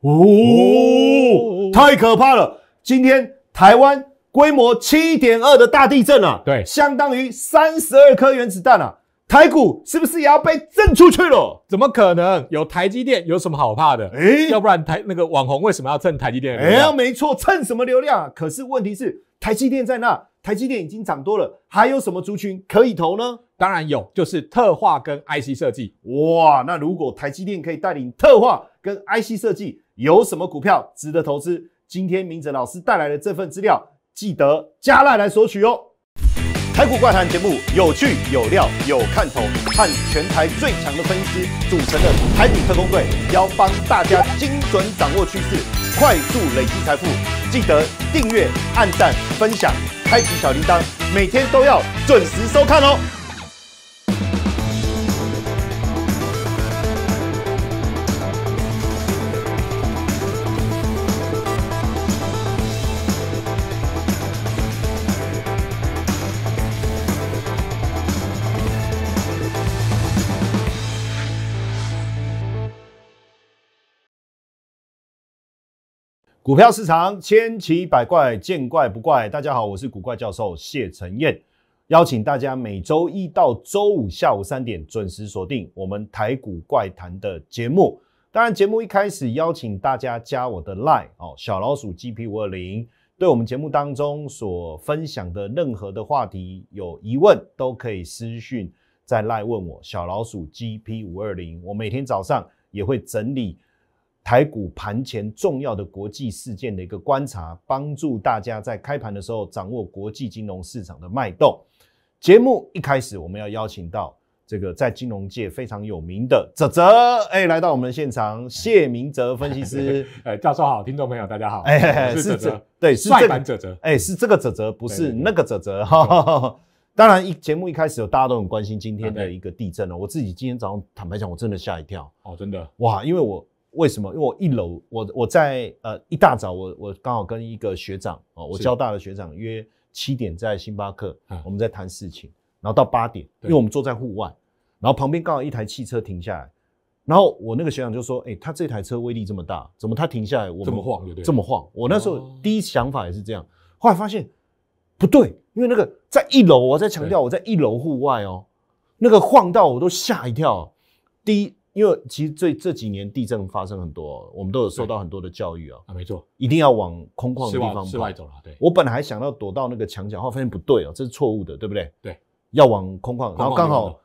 哦，太可怕了！今天台湾规模七点二的大地震啊，对，相当于三十二颗原子弹啊，台股是不是也要被震出去了？怎么可能？有台积电有什么好怕的？哎，要不然台那个网红为什么要蹭台积电？哎，没错，蹭什么流量啊？可是问题是台积电在那，台积电已经涨多了，还有什么族群可以投呢？当然有，就是特化跟 IC 设计。哇，那如果台积电可以带领特化跟 IC 设计？有什么股票值得投资？今天明哲老师带来的这份资料，记得加纳来索取哦。台股怪谈节目有趣有料有看头，和全台最强的分丝组成的台股特工队，要帮大家精准掌握趋势，快速累积财富。记得订阅、按赞、分享、开启小铃铛，每天都要准时收看哦。股票市场千奇百怪，见怪不怪。大家好，我是古怪教授谢承彦，邀请大家每周一到周五下午三点准时锁定我们台股怪谈的节目。当然，节目一开始邀请大家加我的 line 哦，小老鼠 gp 五二零。对我们节目当中所分享的任何的话题有疑问，都可以私讯在 line 问我小老鼠 gp 五二零。我每天早上也会整理。台股盘前重要的国际事件的一个观察，帮助大家在开盘的时候掌握国际金融市场的脉动。节目一开始，我们要邀请到这个在金融界非常有名的泽泽，哎，来到我们的现场，谢明泽分析师，哎，教授好，听众朋友大家好，哎，是泽泽，对，是这个泽泽，哎，是这个泽泽，不是那个泽泽。当然，一节目一开始，有大家都很关心今天的一个地震了。我自己今天早上坦白讲，我真的吓一跳哦，真的，哇，因为我。为什么？因为我一楼，我我在呃一大早，我我刚好跟一个学长哦，我交大的学长约七点在星巴克，我们在谈事情，然后到八点，因为我们坐在户外，然后旁边刚好一台汽车停下来，然后我那个学长就说：“哎，他这台车威力这么大，怎么他停下来，我这么晃，这么晃。”我那时候第一想法也是这样，后来发现不对，因为那个在一楼，我在强调我在一楼户外哦，那个晃到我都吓一跳，第一。因为其实这这几年地震发生很多，我们都有受到很多的教育啊。啊，没错，一定要往空旷的地方跑。走了，对。我本来还想要躲到那个墙角，后发现不对哦，这是错误的，对不对？对，要往空旷。然后刚好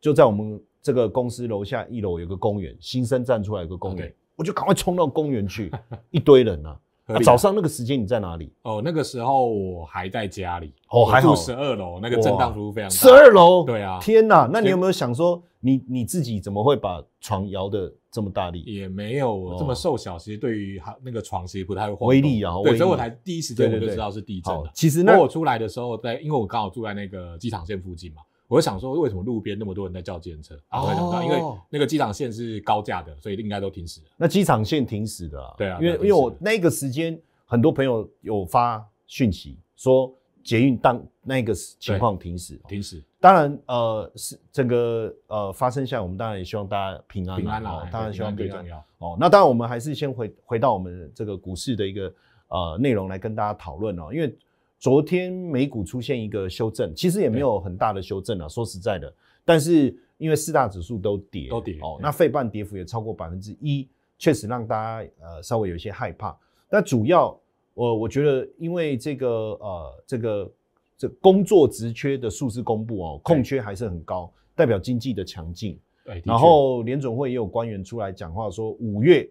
就在我们这个公司楼下一楼有个公园，新生站出来一个公园，我就赶快冲到公园去，一堆人啊。早上那个时间你在哪里？哦，那个时候我还在家里。哦，还好，住十二楼，那个震荡幅度非常大。十二楼，对啊，天哪！那你有没有想说，你你自己怎么会把床摇的这么大力？也没有这么瘦小，其实对于那个床，其实不太会威力啊，对，所以我才第一时间我就知道是地震了。其实那我出来的时候，在因为我刚好住在那个机场线附近嘛。我想说，为什么路边那么多人在叫计程车？哦，因为那个机场线是高架的，所以应该都停驶。那机场线停驶的，对啊，因为因为我那个时间，很多朋友有发讯息说，捷运当那个情况停驶，停驶。当然，呃，是整个呃发生下，我们当然也希望大家平安，平安啦，当然希望更安全。哦，那当然，我们还是先回回到我们这个股市的一个呃内容来跟大家讨论哦，因为。昨天美股出现一个修正，其实也没有很大的修正了。说实在的，但是因为四大指数都跌，都跌哦。那费半跌幅也超过百分之一，确实让大家呃稍微有些害怕。那主要我我觉得，因为这个呃这个这工作职缺的数字公布哦，空缺还是很高，代表经济的强劲。哎，然后联总会也有官员出来讲话说，五月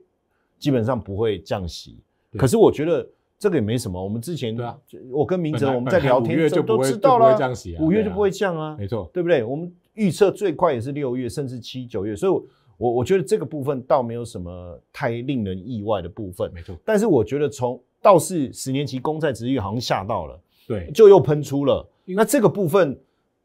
基本上不会降息。可是我觉得。这个也没什么，我们之前，对啊，我跟明哲我们在聊天，候都知道了，五月就不会降啊，五月就不会降啊，没错，对不对？我们预测最快也是六月，甚至七九月，所以，我我觉得这个部分倒没有什么太令人意外的部分，没错。但是我觉得从倒是十年期公债值率好像吓到了，对，就又喷出了，那这个部分。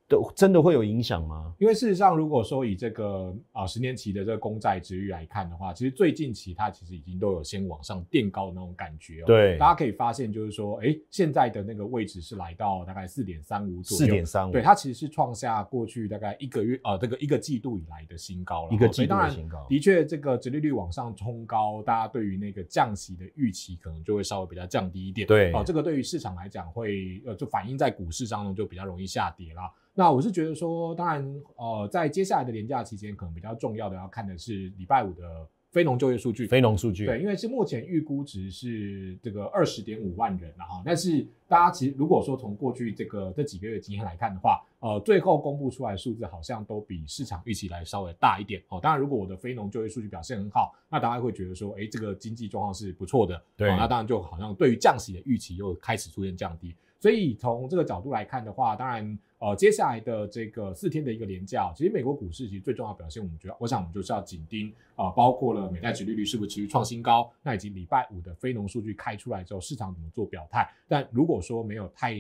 都真的会有影响吗？因为事实上，如果说以这个啊十年期的这个公债值率来看的话，其实最近期它其实已经都有先往上垫高的那种感觉。对，大家可以发现就是说，哎，现在的那个位置是来到大概四点三五左右。四点三五，对，它其实是创下过去大概一个月呃这个一个季度以来的新高了。一个季度的新高，的确，这个殖利率往上冲高，大家对于那个降息的预期可能就会稍微比较降低一点。对，哦，这个对于市场来讲会呃就反映在股市当中就比较容易下跌啦。那我是觉得说，当然，呃，在接下来的年假期间，可能比较重要的要看的是礼拜五的非农就业数据。非农数据，对，因为是目前预估值是这个二十点五万人，然后，但是大家其实如果说从过去这个这几个月经验来看的话，呃，最后公布出来数字好像都比市场预期来稍微大一点。哦，当然，如果我的非农就业数据表现很好，那大家会觉得说，哎，这个经济状况是不错的。对，那当然就好像对于降息的预期又开始出现降低。所以从这个角度来看的话，当然。呃，接下来的这个四天的一个连假，其实美国股市其实最重要表现，我们觉得，我想我们就是要紧盯啊，包括了美债指利率是不是持续创新高，那以及礼拜五的非农数据开出来之后，市场怎么做表态？但如果说没有太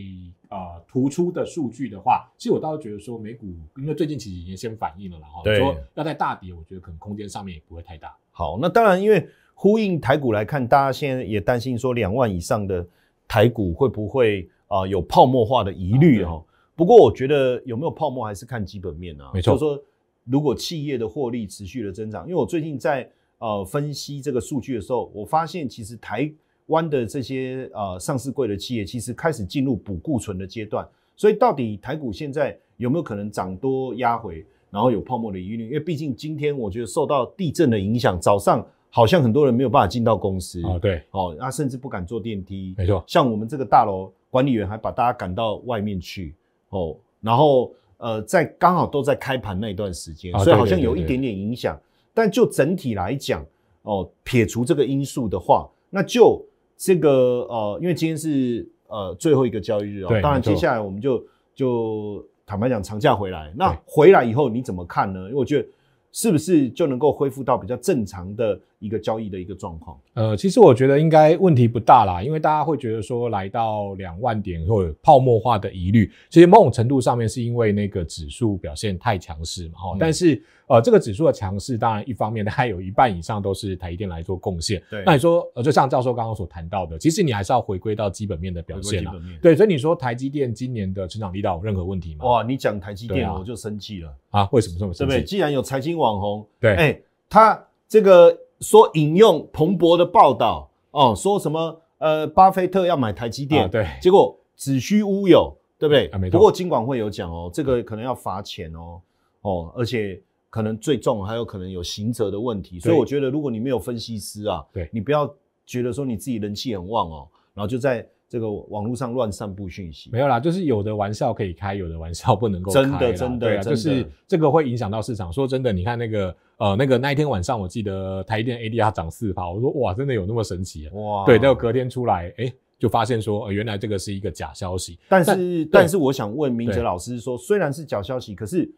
呃突出的数据的话，其实我倒是觉得说，美股因为最近其实已经先反映了了哈，说要在大跌，我觉得可能空间上面也不会太大。好，那当然因为呼应台股来看，大家现在也担心说两万以上的台股会不会啊有泡沫化的疑虑哦。不过我觉得有没有泡沫还是看基本面啊。没错，就说如果企业的获利持续的增长，因为我最近在呃分析这个数据的时候，我发现其实台湾的这些呃上市柜的企业其实开始进入补库存的阶段。所以到底台股现在有没有可能涨多压回，然后有泡沫的疑虑？因为毕竟今天我觉得受到地震的影响，早上好像很多人没有办法进到公司。啊，对，哦，那甚至不敢坐电梯。没错，像我们这个大楼管理员还把大家赶到外面去。哦，然后呃，在刚好都在开盘那一段时间，所以好像有一点点影响。但就整体来讲，哦，撇除这个因素的话，那就这个呃，因为今天是呃最后一个交易日哦，当然接下来我们就就坦白讲，长假回来，那回来以后你怎么看呢？因为我觉得是不是就能够恢复到比较正常的？一个交易的一个状况，呃，其实我觉得应该问题不大啦，因为大家会觉得说来到两万点会有泡沫化的疑虑，其实某种程度上面是因为那个指数表现太强势嘛。哈，但是呃，这个指数的强势，当然一方面它有一半以上都是台积电来做贡献。对，那你说呃，就像教授刚刚所谈到的，其实你还是要回归到基本面的表现了。对，所以你说台积电今年的成长力有任何问题吗？哇，你讲台积电我就生气了啊！为什么这么生气？对不对？既然有财经网红，对，哎，他这个。说引用彭博的报道哦，说什么呃，巴菲特要买台积电，对，结果子虚乌有，对不对？啊，不过金管会有讲哦，这个可能要罚钱哦，哦，而且可能最重还有可能有刑责的问题，所以我觉得如果你没有分析师啊，对你不要觉得说你自己人气很旺哦，然后就在。这个网络上乱散布讯息，没有啦，就是有的玩笑可以开，有的玩笑不能够开。真的，真的，对啊，就是这个会影响到市场。说真的，你看那个，呃，那个那一天晚上，我记得台电 ADR 涨四趴，我说哇，真的有那么神奇？哇，对，然隔天出来，哎，就发现说，原来这个是一个假消息。但是，但是我想问明哲老师说，虽然是假消息，可是。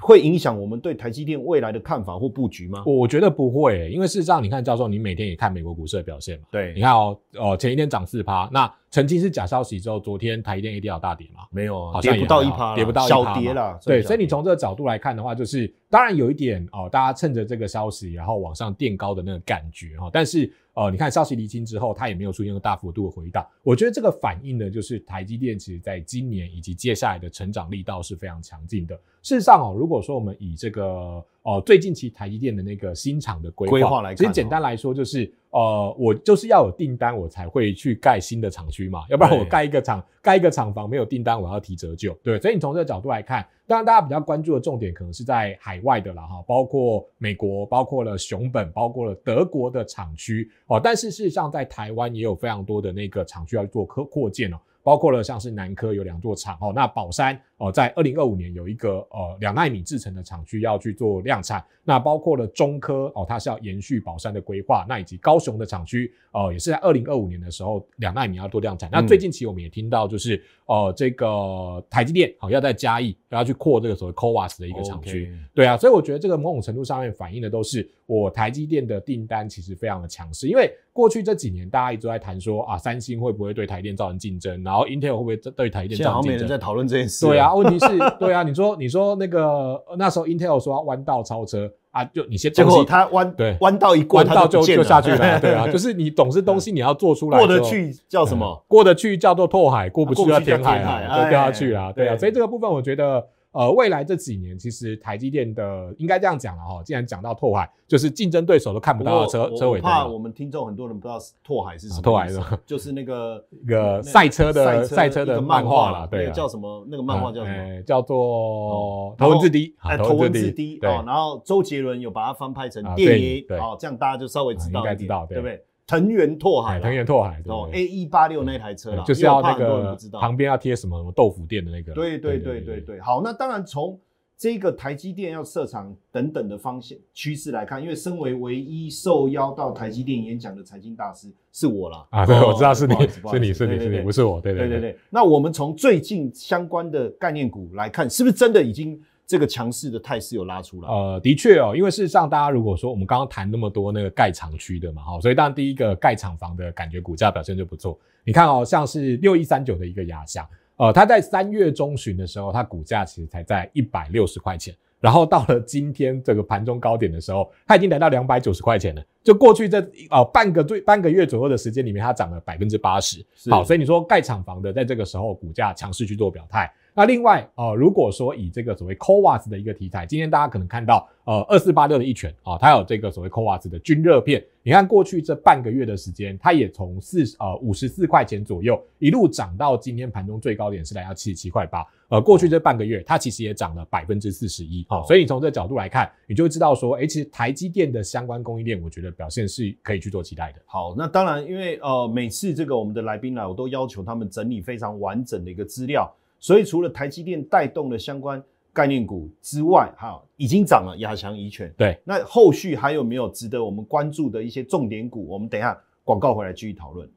会影响我们对台积电未来的看法或布局吗？我觉得不会，因为事实上，你看，教授，你每天也看美国股市的表现嘛？对，你看哦，哦，前一天涨四趴，那曾经是假消息之后，昨天台积电一定有大跌吗？没有，好跌不到一趴，跌不到一小跌了。对，所以你从这个角度来看的话，就是当然有一点哦，大家趁着这个消息然后往上垫高的那个感觉哈，但是。呃，你看消息离清之后，它也没有出现个大幅度的回档。我觉得这个反映呢，就是台积电其实在今年以及接下来的成长力道是非常强劲的。事实上，哦，如果说我们以这个，呃最近期台积电的那个新厂的规规划来看，其实简单来说就是。呃，我就是要有订单，我才会去盖新的厂区嘛，要不然我盖一个厂，盖一个厂房没有订单，我要提折旧，对。所以你从这个角度来看，当然大家比较关注的重点可能是在海外的了哈，包括美国，包括了熊本，包括了德国的厂区，哦。但是事实上，在台湾也有非常多的那个厂区要做扩扩建哦，包括了像是南科有两座厂哦，那宝山。哦，在二零二五年有一个呃两纳米制程的厂区要去做量产，那包括了中科哦，它是要延续宝山的规划，那以及高雄的厂区哦，也是在二零二五年的时候两纳米要做量产。那最近其实我们也听到就是呃这个台积电好要在嘉义要去扩这个所谓 CoWAS 的一个厂区，对啊，所以我觉得这个某种程度上面反映的都是我台积电的订单其实非常的强势，因为过去这几年大家一直在谈说啊三星会不会对台电造成竞争，然后 Intel 会不会对台电造成竞争，人在讨论这件事，对啊。啊，问题是对啊，你说你说那个那时候 Intel 说要弯道超车啊，就你先结果他弯对弯道一过，弯道就就下去了，对啊，就是你懂是东西，你要做出来过得去叫什么？过得去叫做拓海，过不去叫填海，就掉下去了，对啊，所以这个部分我觉得。呃，未来这几年，其实台积电的应该这样讲了哈，既然讲到拓海，就是竞争对手都看不到的车车尾。我怕我们听众很多人不知道拓海是什么。拓海是，就是那个 一个赛车的赛车的漫画了，对，叫什么？那个漫画叫什么？叫做头文字 D，头文字 D 哦。然后周杰伦有把它翻拍成电影，哦，这样大家就稍微知道一点，对不对？藤原拓海，藤原拓海哦，A 一八六那台车了，就是要那个旁边要贴什么豆腐店的那个，对对对对对。好，那当然从这个台积电要设厂等等的方向趋势来看，因为身为唯一受邀到台积电演讲的财经大师是我啦。啊，对，我知道是你，是你是你是你，不是我，对对对对。那我们从最近相关的概念股来看，是不是真的已经？这个强势的态势有拉出来，呃，的确哦，因为事实上大家如果说我们刚刚谈那么多那个盖厂区的嘛，哈，所以当然第一个盖厂房的感觉，股价表现就不错。你看哦，像是六一三九的一个压箱，呃，它在三月中旬的时候，它股价其实才在一百六十块钱，然后到了今天这个盘中高点的时候，它已经来到两百九十块钱了。就过去这呃半个最半个月左右的时间里面，它涨了百分之八十。好，所以你说盖厂房的在这个时候股价强势去做表态。那另外，呃，如果说以这个所谓 CoWAS 的一个题材，今天大家可能看到，呃，二四八六的一拳啊，它有这个所谓 CoWAS 的均热片。你看过去这半个月的时间，它也从四呃五十四块钱左右，一路涨到今天盘中最高点是来到七十七块八。呃，过去这半个月，它其实也涨了百分之四十一。好，所以你从这角度来看，你就知道说，哎，其实台积电的相关供应链，我觉得表现是可以去做期待的。好，那当然，因为呃每次这个我们的来宾来，我都要求他们整理非常完整的一个资料。所以除了台积电带动的相关概念股之外，哈，已经涨了亚强已泉。对，那后续还有没有值得我们关注的一些重点股？我们等一下广告回来继续讨论。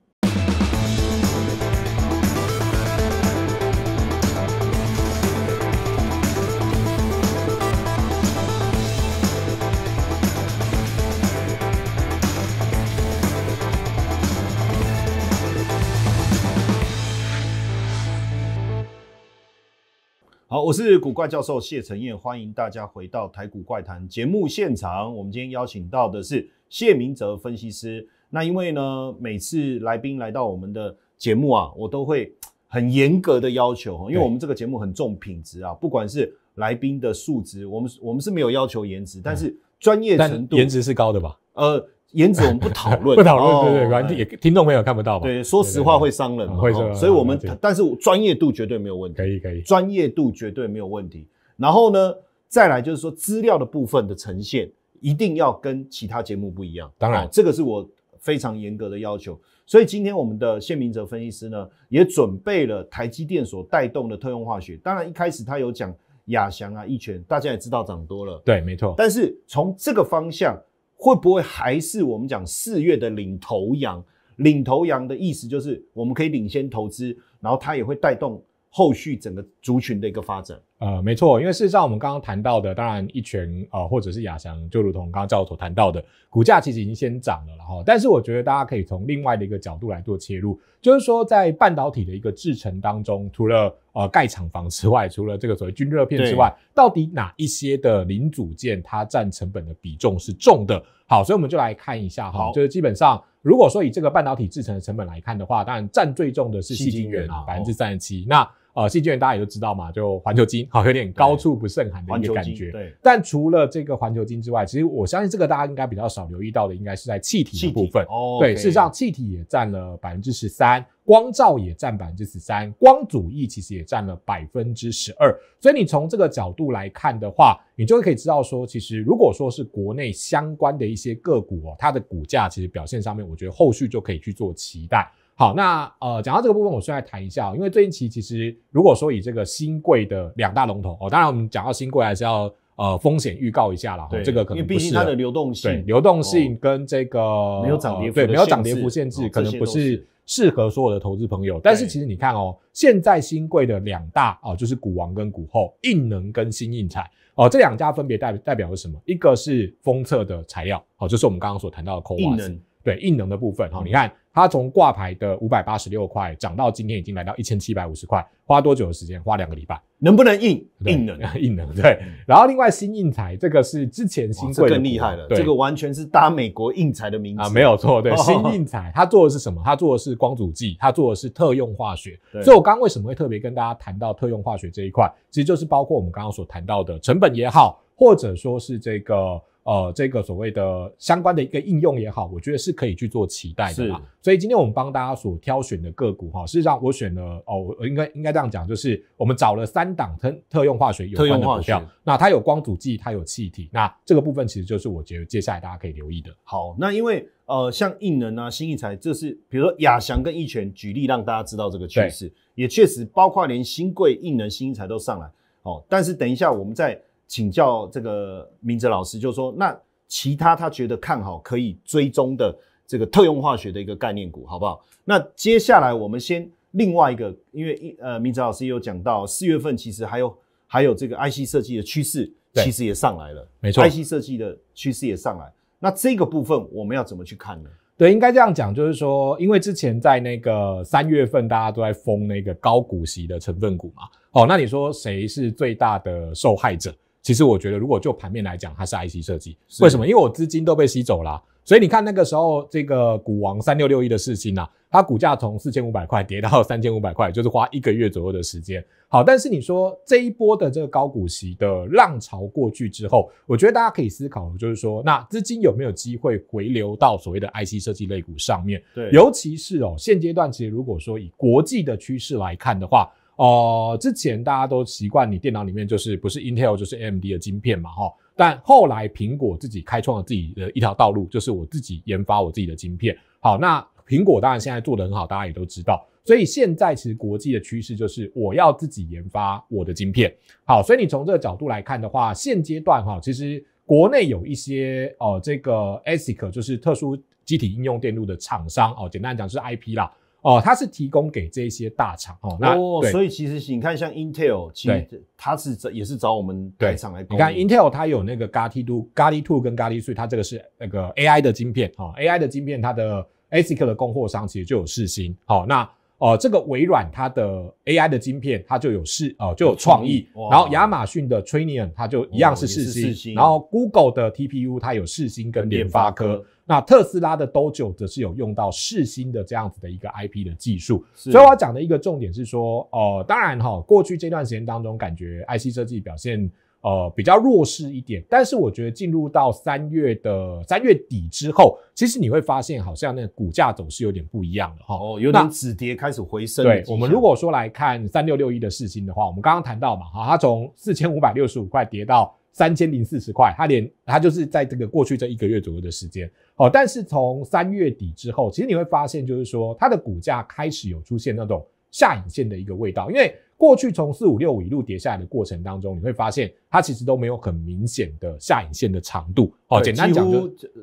好，我是古怪教授谢承彦，欢迎大家回到台股怪谈节目现场。我们今天邀请到的是谢明哲分析师。那因为呢，每次来宾来到我们的节目啊，我都会很严格的要求，因为我们这个节目很重品质啊，不管是来宾的素质，我们我们是没有要求颜值，但是专业程度，颜值是高的吧？呃。颜值我们不讨论，不讨论，对对，反正也听众朋友看不到嘛。对，说实话会伤人，会人。所以我们但是专业度绝对没有问题。可以，可以，专业度绝对没有问题。然后呢，再来就是说资料的部分的呈现一定要跟其他节目不一样。当然，这个是我非常严格的要求。所以今天我们的谢明哲分析师呢，也准备了台积电所带动的特用化学。当然一开始他有讲亚翔啊、一拳，大家也知道涨多了。对，没错。但是从这个方向。会不会还是我们讲四月的领头羊？领头羊的意思就是我们可以领先投资，然后它也会带动后续整个族群的一个发展。呃，没错，因为事实上我们刚刚谈到的，当然一拳啊，或者是亚翔，就如同刚刚教授谈到的，股价其实已经先涨了，然后，但是我觉得大家可以从另外的一个角度来做切入，就是说在半导体的一个制程当中，除了呃盖厂房之外，除了这个所谓均热片之外，到底哪一些的零组件它占成本的比重是重的？好，所以我们就来看一下哈，就是基本上如果说以这个半导体制的成本来看的话，当然占最重的是细晶圆啊，百分之三十七，那。啊，细菌大家也都知道嘛，就环球金，好，有点高处不胜寒的一个感觉。对。但除了这个环球金之外，其实我相信这个大家应该比较少留意到的，应该是在气体的部分。哦。对，事实上气体也占了百分之十三，光照也占百分之十三，光阻翼其实也占了百分之十二。所以你从这个角度来看的话，你就可以知道说，其实如果说是国内相关的一些个股哦，它的股价其实表现上面，我觉得后续就可以去做期待。好，那呃，讲到这个部分，我现在谈一下，因为最近期其实，如果说以这个新贵的两大龙头，哦，当然我们讲到新贵还是要呃风险预告一下啦。哦、这个可能因为毕竟它的流动性，对，流动性跟这个没有涨跌幅对没有涨跌幅限制，可能不是适合所有的投资朋友。但是其实你看哦，现在新贵的两大哦，就是股王跟股后，硬能跟新硬材哦，这两家分别代代表是什么？一个是封测的材料，哦，就是我们刚刚所谈到的 v 硬能，对硬能的部分，哦，你看。它从挂牌的五百八十六块涨到今天已经来到一千七百五十块，花多久的时间？花两个礼拜。能不能硬？硬能，硬能 对。然后另外新印材这个是之前新贵更厉害的，这个完全是搭美国印材的名。啊，没有错，对。新印材它做的是什么？它做的是光阻剂，它做的是特用化学。所以我刚为什么会特别跟大家谈到特用化学这一块？其实就是包括我们刚刚所谈到的成本也好，或者说是这个。呃，这个所谓的相关的一个应用也好，我觉得是可以去做期待的。所以今天我们帮大家所挑选的个股哈，实上我选了哦，我应该应该这样讲，就是我们找了三档特特用化学有关的股票。那它有光阻剂，它有气体。那这个部分其实就是我觉得接下来大家可以留意的。好，那因为呃，像印能啊、新益材，这是比如说亚翔跟益全举例让大家知道这个趋势，也确实包括连新贵、印能、新益材都上来哦。但是等一下我们在。请教这个明哲老师，就是说，那其他他觉得看好可以追踪的这个特用化学的一个概念股，好不好？那接下来我们先另外一个，因为一呃，明哲老师有讲到四月份其实还有还有这个 IC 设计的趋势，其实也上来了，没错，IC 设计的趋势也上来。那这个部分我们要怎么去看呢？对，应该这样讲，就是说，因为之前在那个三月份大家都在封那个高股息的成分股嘛，哦，那你说谁是最大的受害者？其实我觉得，如果就盘面来讲，它是 IC 设计，为什么？因为我资金都被吸走了，所以你看那个时候，这个股王三六六一的市情呢，它股价从四千五百块跌到 三千五百块，就是花一个月左右的时间。好，但是你说这一波的这个高股息的浪潮过去之后，我觉得大家可以思考就是说，那资金有没有机会回流到所谓的 IC 设计类股上面？对，尤其是哦，现阶段其实如果说以国际的趋势来看的话。哦，之前大家都习惯你电脑里面就是不是 Intel 就是 AMD 的晶片嘛，哈，但后来苹果自己开创了自己的一条道路，就是我自己研发我自己的晶片。好，那苹果当然现在做的很好，大家也都知道。所以现在其实国际的趋势就是我要自己研发我的晶片。好，所以你从这个角度来看的话，现阶段哈，其实国内有一些哦，这个 ASIC 就是特殊机体应用电路的厂商哦，简单讲是 IP 啦，哦，它是提供给这些大厂哦，那所以其实你看，像 Intel，其实它是也是找我们代厂来。你看 Intel，它有那个 g a l t i u o g a l t i Two 跟 g a l t i Three，它这个是那个 AI 的晶片哦 a i 的晶片它的 ASIC 的供货商其实就有四星，好那。呃，这个微软它的 AI 的晶片，它就有世呃就有创意，然后亚马逊的 t r a i n i n g 它就一样是四星然后 Google 的 TPU 它有四星跟联发科，那特斯拉的 Dojo 则是有用到四星的这样子的一个 IP 的技术。所以我讲的一个重点是说，呃，当然哈，过去这段时间当中，感觉 IC 设计表现。呃，比较弱势一点，但是我觉得进入到三月的三月底之后，其实你会发现好像那股价走势有点不一样了，哦，有点止跌开始回升。对，我们如果说来看三六六一的市情的话，我们刚刚谈到嘛，哈，它从四千五百六十五块跌到三千零四十块，它连它就是在这个过去这一个月左右的时间，哦，但是从三月底之后，其实你会发现就是说它的股价开始有出现那种下影线的一个味道，因为。过去从四五六五一路跌下来的过程当中，你会发现它其实都没有很明显的下影线的长度哦。简单讲，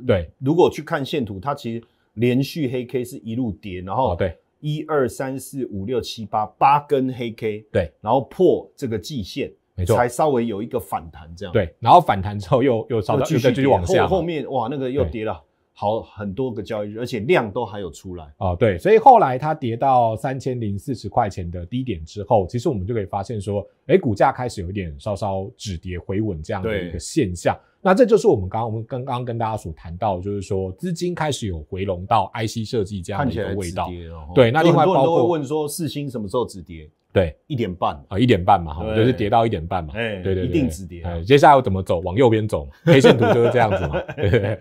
对，如果去看线图，它其实连续黑 K 是一路跌，然后对一二三四五六七八八根黑 K，对，然后破这个季线，没错，才稍微有一个反弹这样。对，然后反弹之后又又稍微继续继续往下，后面哇那个又跌了。好很多个交易日，而且量都还有出来啊。对，所以后来它跌到三千零四十块钱的低点之后，其实我们就可以发现说，哎，股价开始有一点稍稍止跌回稳这样的一个现象。那这就是我们刚刚我们刚刚跟大家所谈到，就是说资金开始有回笼到 IC 设计这样的一个味道。对，那另外包括问说四星什么时候止跌？对，一点半啊，一点半嘛，就是跌到一点半嘛。对对对，一定止跌。接下来要怎么走？往右边走，K 线图就是这样子嘛。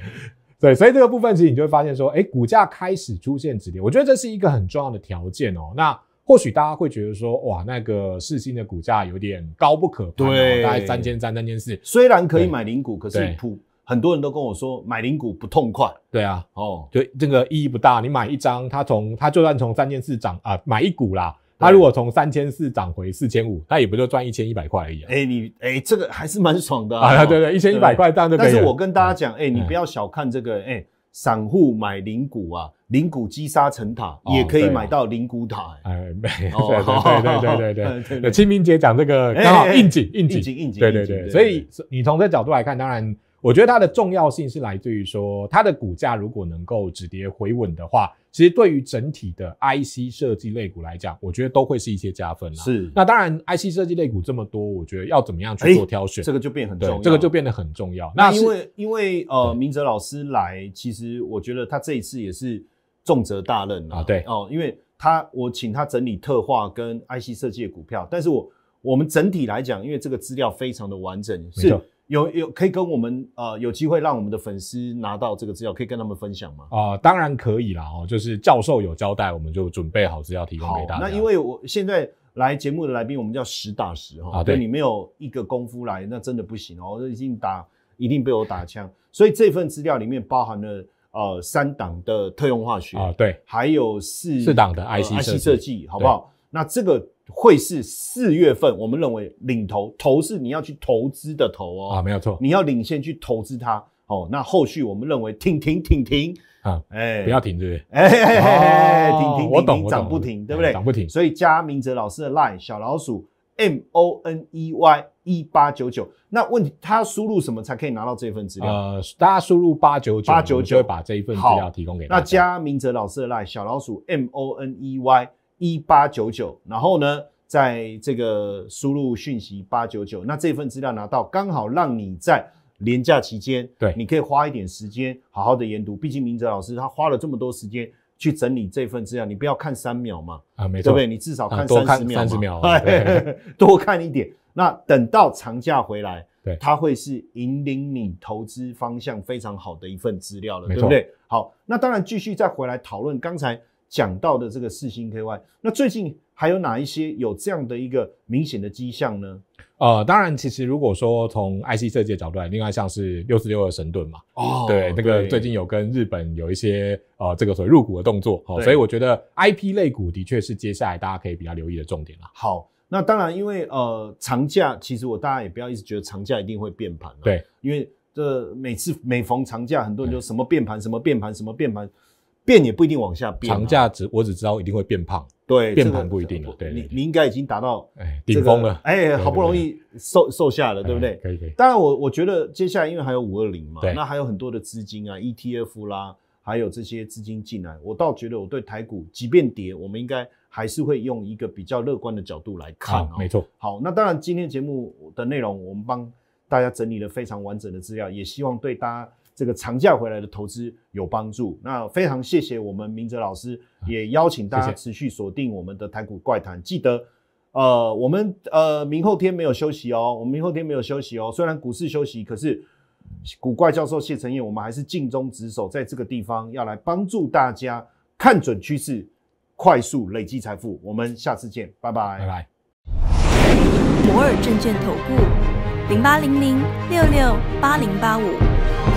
对，所以这个部分其实你就会发现说，哎，股价开始出现止跌，我觉得这是一个很重要的条件哦。那或许大家会觉得说，哇，那个世星的股价有点高不可攀，对，大概三千三、三千四，虽然可以买零股，可是普很多人都跟我说买零股不痛快，对啊，哦，对，这个意义不大，你买一张，他从他就算从三千四涨啊，买一股啦。他如果从三千四涨回四千五，那也不就赚一千一百块而已。哎，你哎，这个还是蛮爽的啊！对对，一千一百块当然可以。但是我跟大家讲，哎，你不要小看这个，哎，散户买零股啊，零股击沙成塔，也可以买到零股塔。哎，对对对对对对 对。清明节讲这个刚好应景应景应景应景。对对对，所以你从这角度来看，当然，我觉得它的重要性是来自于说，它的股价如果能够止跌回稳的话。其实对于整体的 IC 设计类股来讲，我觉得都会是一些加分。是，那当然 IC 设计类股这么多，我觉得要怎么样去做挑选？这个就变很重要，这个就变得很重要。那因为因为呃，明哲老师来，其实我觉得他这一次也是重责大任啊。对，哦，因为他我请他整理、特化跟 IC 设计的股票，但是我我们整体来讲，因为这个资料非常的完整，是。有有可以跟我们呃有机会让我们的粉丝拿到这个资料，可以跟他们分享吗？啊，当然可以啦哦，就是教授有交代，我们就准备好资料提供给大家。那因为我现在来节目的来宾，我们叫实打实哈，啊，对，你没有一个功夫来，那真的不行哦，这一定打一定被我打枪。所以这份资料里面包含了呃三档的特用化学啊，对，还有四四档的 IC 设计，好不好？那这个会是四月份？我们认为领投投是你要去投资的投哦啊，没有错，你要领先去投资它哦。那后续我们认为挺停挺停啊，哎，不要停，对不对？哎，挺挺，我懂，我懂，涨不停，对不对？涨不停，所以加明哲老师的 line 小老鼠 M O N E Y 一八九九。那问题，他输入什么才可以拿到这份资料？呃，大家输入八九九，八九九会把这一份资料提供给。那加明哲老师的 line 小老鼠 M O N E Y。一八九九，然后呢，在这个输入讯息八九九，那这份资料拿到，刚好让你在连假期间，对，你可以花一点时间好好的研读。毕竟明哲老师他花了这么多时间去整理这份资料，你不要看三秒嘛，啊，没错，对不对？你至少看三十秒，三十秒 多看一点。那等到长假回来，对，他会是引领你投资方向非常好的一份资料了，对不对？好，那当然继续再回来讨论刚才。讲到的这个四星 KY，那最近还有哪一些有这样的一个明显的迹象呢？呃，当然，其实如果说从 IC 设计角度来，另外像是六十六的神盾嘛，哦，对，那个最近有跟日本有一些呃，这个所谓入股的动作，哦，所以我觉得 IP 类股的确是接下来大家可以比较留意的重点了。好，那当然，因为呃，长假其实我大家也不要一直觉得长假一定会变盘对，因为这每次每逢长假，很多人就什么变盘，什么变盘，什么变盘。变也不一定往下变，长假只我只知道一定会变胖，对，变胖不一定了。对，你你应该已经达到哎顶峰了，哎，好不容易瘦瘦下了，对不对？可以可以。当然我我觉得接下来因为还有五二零嘛，那还有很多的资金啊、ETF 啦，还有这些资金进来，我倒觉得我对台股即便跌，我们应该还是会用一个比较乐观的角度来看啊。没错。好，那当然今天节目的内容我们帮大家整理了非常完整的资料，也希望对大家。这个长假回来的投资有帮助，那非常谢谢我们明哲老师，也邀请大家持续锁定我们的《台股怪谈》，记得，呃，我们呃明后天没有休息哦，我们明后天没有休息哦，虽然股市休息，可是古怪教授谢承彦，我们还是尽忠职守，在这个地方要来帮助大家看准趋势，快速累积财富，我们下次见，拜拜，拜拜。摩尔证券投顾零八零零六六八零八五。